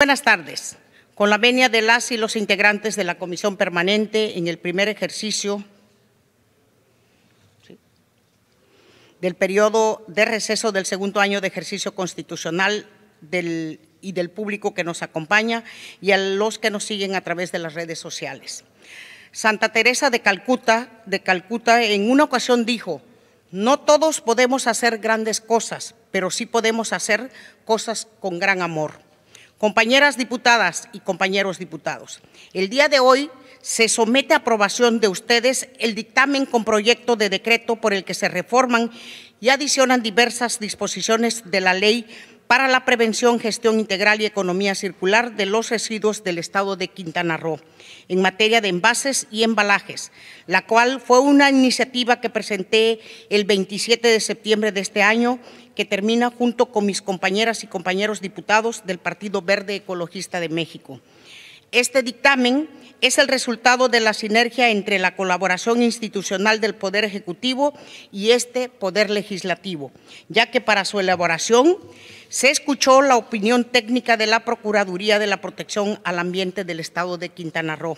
Buenas tardes. Con la venia de las y los integrantes de la Comisión Permanente en el primer ejercicio del periodo de receso del segundo año de ejercicio constitucional y del público que nos acompaña y a los que nos siguen a través de las redes sociales. Santa Teresa de Calcuta, de Calcuta en una ocasión dijo, no todos podemos hacer grandes cosas, pero sí podemos hacer cosas con gran amor. Compañeras diputadas y compañeros diputados, el día de hoy se somete a aprobación de ustedes el dictamen con proyecto de decreto por el que se reforman y adicionan diversas disposiciones de la Ley para la Prevención, Gestión Integral y Economía Circular de los Residuos del Estado de Quintana Roo en materia de envases y embalajes, la cual fue una iniciativa que presenté el 27 de septiembre de este año que termina junto con mis compañeras y compañeros diputados del Partido Verde Ecologista de México. Este dictamen es el resultado de la sinergia entre la colaboración institucional del Poder Ejecutivo y este Poder Legislativo, ya que para su elaboración se escuchó la opinión técnica de la Procuraduría de la Protección al Ambiente del Estado de Quintana Roo.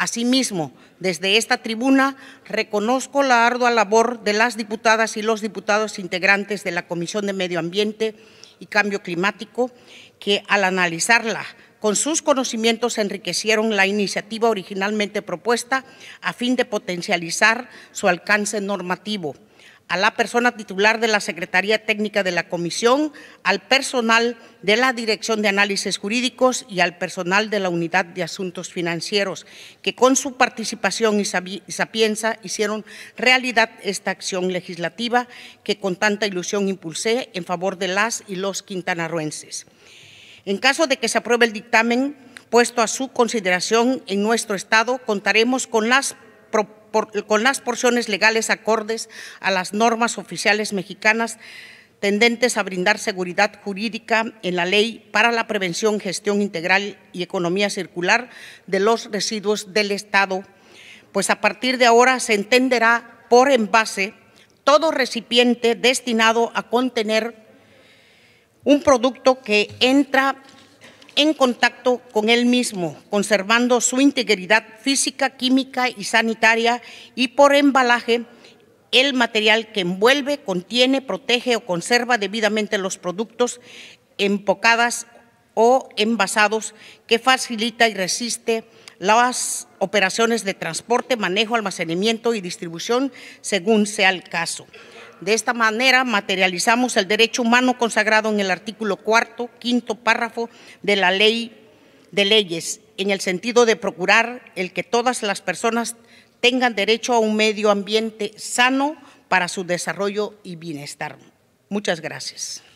Asimismo, desde esta tribuna reconozco la ardua labor de las diputadas y los diputados integrantes de la Comisión de Medio Ambiente y Cambio Climático, que al analizarla con sus conocimientos enriquecieron la iniciativa originalmente propuesta a fin de potencializar su alcance normativo a la persona titular de la Secretaría Técnica de la Comisión, al personal de la Dirección de Análisis Jurídicos y al personal de la Unidad de Asuntos Financieros, que con su participación y sapienza hicieron realidad esta acción legislativa que con tanta ilusión impulsé en favor de las y los quintanarruenses. En caso de que se apruebe el dictamen puesto a su consideración en nuestro Estado, contaremos con las con las porciones legales acordes a las normas oficiales mexicanas tendentes a brindar seguridad jurídica en la ley para la prevención, gestión integral y economía circular de los residuos del Estado, pues a partir de ahora se entenderá por envase todo recipiente destinado a contener un producto que entra en contacto con él mismo, conservando su integridad física, química y sanitaria y por embalaje el material que envuelve, contiene, protege o conserva debidamente los productos empocadas o envasados que facilita y resiste las operaciones de transporte, manejo, almacenamiento y distribución según sea el caso. De esta manera materializamos el derecho humano consagrado en el artículo cuarto, quinto párrafo de la ley de leyes, en el sentido de procurar el que todas las personas tengan derecho a un medio ambiente sano para su desarrollo y bienestar. Muchas gracias.